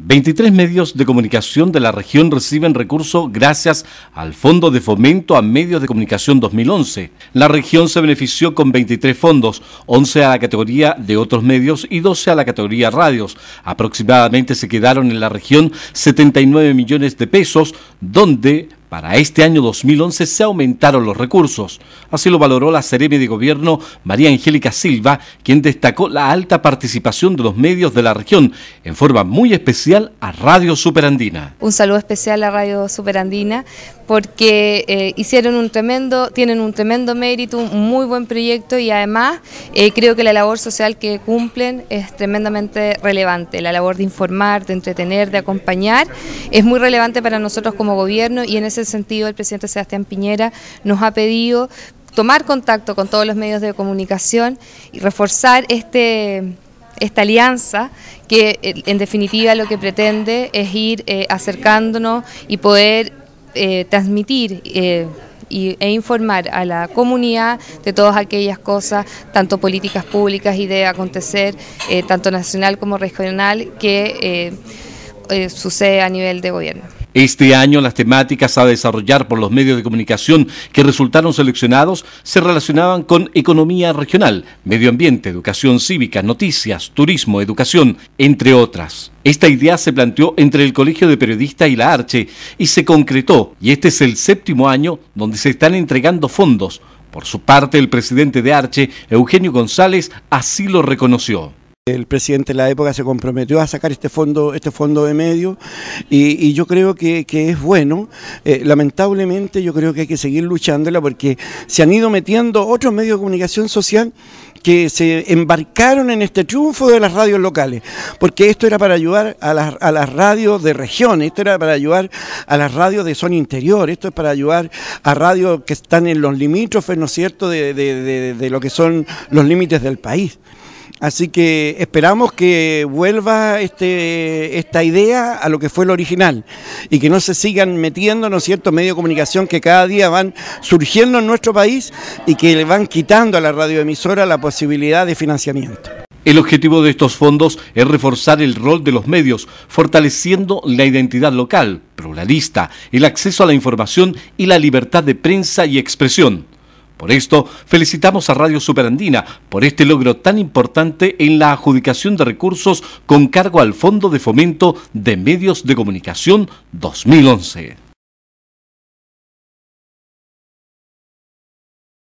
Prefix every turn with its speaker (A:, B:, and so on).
A: 23 medios de comunicación de la región reciben recursos gracias al Fondo de Fomento a Medios de Comunicación 2011. La región se benefició con 23 fondos, 11 a la categoría de otros medios y 12 a la categoría radios. Aproximadamente se quedaron en la región 79 millones de pesos, donde para este año 2011 se aumentaron los recursos. Así lo valoró la Seremi de Gobierno María Angélica Silva, quien destacó la alta participación de los medios de la región, en forma muy especial a Radio Superandina.
B: Un saludo especial a Radio Superandina porque eh, hicieron un tremendo, tienen un tremendo mérito, un muy buen proyecto y además eh, creo que la labor social que cumplen es tremendamente relevante. La labor de informar, de entretener, de acompañar es muy relevante para nosotros como gobierno y en ese ese sentido el presidente Sebastián Piñera nos ha pedido tomar contacto con todos los medios de comunicación y reforzar este, esta alianza que eh, en definitiva lo que pretende es ir eh, acercándonos y poder eh, transmitir e informar a la comunidad de todas aquellas cosas, tanto políticas públicas y de acontecer, tanto nacional como regional, que sucede a nivel de gobierno.
A: Este año las temáticas a desarrollar por los medios de comunicación que resultaron seleccionados se relacionaban con economía regional, medio ambiente, educación cívica, noticias, turismo, educación, entre otras. Esta idea se planteó entre el Colegio de Periodistas y la Arche y se concretó, y este es el séptimo año donde se están entregando fondos. Por su parte, el presidente de Arche, Eugenio González, así lo reconoció.
C: El presidente de la época se comprometió a sacar este fondo, este fondo de medio y, yo creo que, es bueno. Eh, lamentablemente yo creo que hay que seguir luchándola porque se han ido metiendo otros medios de comunicación social que se embarcaron en este triunfo de las radios locales, porque esto era para ayudar a las, a las radios de regiones, esto era para ayudar a las radios de zona interior, esto es para ayudar a radios que están en los limítrofes, ¿no es cierto?, de lo que son los límites del país. Así que esperamos que vuelva este, esta idea a lo que fue el original y que no se sigan metiendo, ¿no es cierto?, medios de comunicación que cada día van surgiendo en nuestro país y que le van quitando a la radioemisora la
A: posibilidad de
C: financiamiento.
A: El objetivo de estos fondos es reforzar el rol de los medios, fortaleciendo la identidad local, pluralista, el acceso a la información y la libertad de prensa y expresión. Por esto, felicitamos a Radio Superandina por este logro tan importante en la adjudicación de recursos con cargo al Fondo de Fomento de Medios de Comunicación 2011.